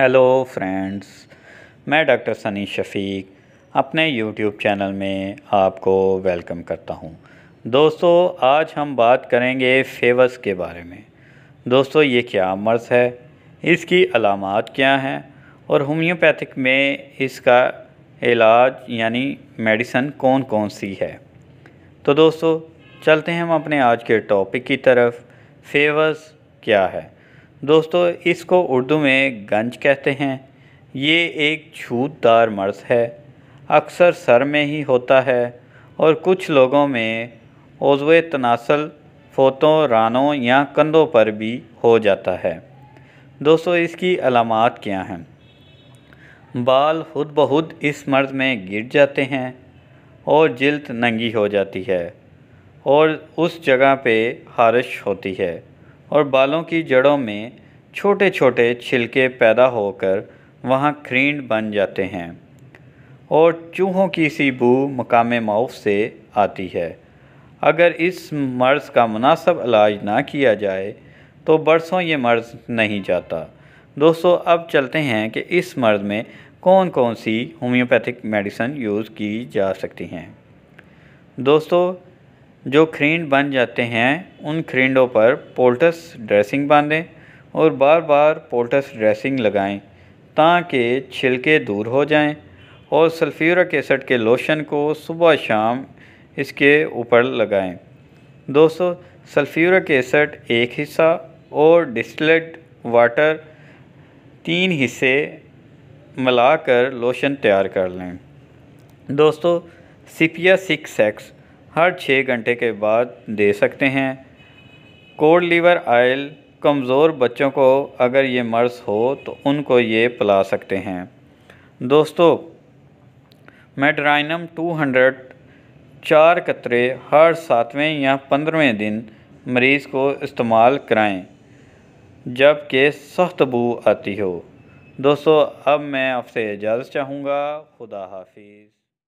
hello friends मैं doctor Sunny Shafiq अपने YouTube channel में आपको वेलकम करता हूं दोस्तों आज हम बात करेंगे फेवस के बारे में दोस्तों ये क्या मर्ज़ है इसकी अलामत क्या हैं और होम्योपैथिक में इसका इलाज यानी मेडिसन कौन कौन सी है तो दोस्तों चलते हैं हम अपने आज के टॉपिक की तरफ फेवस क्या है दोस्तों इसको उर्दू में गंज कहते हैं ये एक छूतदार मर्ज़ है अक्सर सर में ही होता है और कुछ लोगों में उजवे तनासल फोतों रानों या कंधों पर भी हो जाता है दोस्तों इसकी अलामत क्या हैं बाल खुद बहुद इस मर्ज में गिर जाते हैं और जिल्द नंगी हो जाती है और उस जगह पे खारिश होती है और बालों की जड़ों में छोटे छोटे छिलके पैदा होकर वहाँ खींड बन जाते हैं और चूहों की सी बू मकाम माउफ से आती है अगर इस मर्ज़ का मुनासब इलाज ना किया जाए तो बरसों ये मर्ज़ नहीं जाता दोस्तों अब चलते हैं कि इस मर्ज़ में कौन कौन सी होम्योपैथिक मेडिसन यूज़ की जा सकती हैं दोस्तों जो खरीड बन जाते हैं उन खरींडों पर पोल्टस ड्रेसिंग बांधें और बार बार पोल्टस ड्रेसिंग लगाएं ताकि छिलके दूर हो जाएं और सल्फ्यूरिक एसिड के लोशन को सुबह शाम इसके ऊपर लगाएं दोस्तों सल्फ्यूरिक एसिड एक हिस्सा और डिस्टिलेट वाटर तीन हिस्से मिलाकर लोशन तैयार कर लें दोस्तों सिपिया सिक्स एक्स हर छः घंटे के बाद दे सकते हैं कोड लीवर आयल कमज़ोर बच्चों को अगर ये मर्ज़ हो तो उनको ये पिला सकते हैं दोस्तों मेड्राइनम 200 चार कतरे हर सातवें या पंद्रहवें दिन मरीज़ को इस्तेमाल कराएं जबकि सख्त बू आती हो दोस्तों अब मैं आपसे इजाज़त चाहूँगा खुदा हाफिज़